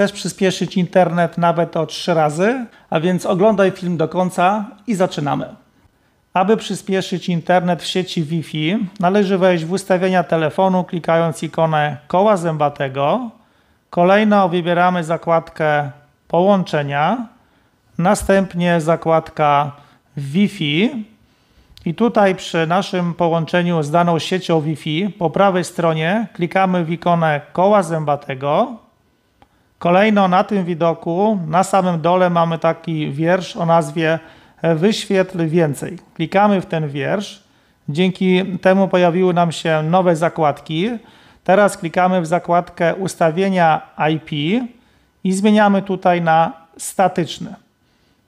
Chcesz przyspieszyć internet nawet o trzy razy? A więc oglądaj film do końca i zaczynamy. Aby przyspieszyć internet w sieci Wi-Fi, należy wejść w ustawienia telefonu klikając ikonę koła zębatego. Kolejno wybieramy zakładkę połączenia, następnie zakładka Wi-Fi. I tutaj przy naszym połączeniu z daną siecią Wi-Fi po prawej stronie klikamy w ikonę koła zębatego. Kolejno na tym widoku, na samym dole mamy taki wiersz o nazwie e, Wyświetl więcej. Klikamy w ten wiersz. Dzięki temu pojawiły nam się nowe zakładki. Teraz klikamy w zakładkę ustawienia IP i zmieniamy tutaj na statyczny.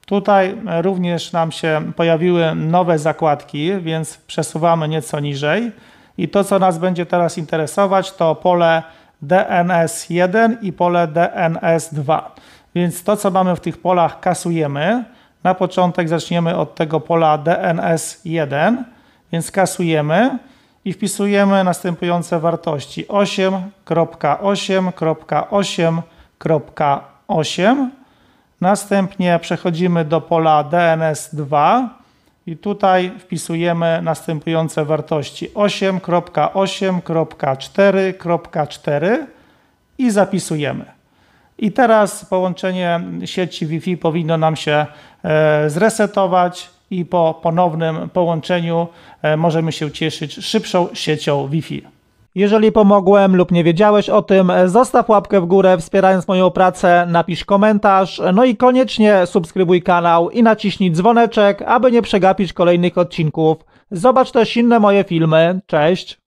Tutaj e, również nam się pojawiły nowe zakładki, więc przesuwamy nieco niżej. I to, co nas będzie teraz interesować, to pole DNS1 i pole DNS2. Więc to, co mamy w tych polach, kasujemy. Na początek zaczniemy od tego pola DNS1, więc kasujemy i wpisujemy następujące wartości 8.8.8.8. Następnie przechodzimy do pola DNS2 i tutaj wpisujemy następujące wartości 8.8.4.4 i zapisujemy. I teraz połączenie sieci Wi-Fi powinno nam się e, zresetować i po ponownym połączeniu e, możemy się cieszyć szybszą siecią Wi-Fi. Jeżeli pomogłem lub nie wiedziałeś o tym, zostaw łapkę w górę wspierając moją pracę, napisz komentarz, no i koniecznie subskrybuj kanał i naciśnij dzwoneczek, aby nie przegapić kolejnych odcinków. Zobacz też inne moje filmy. Cześć!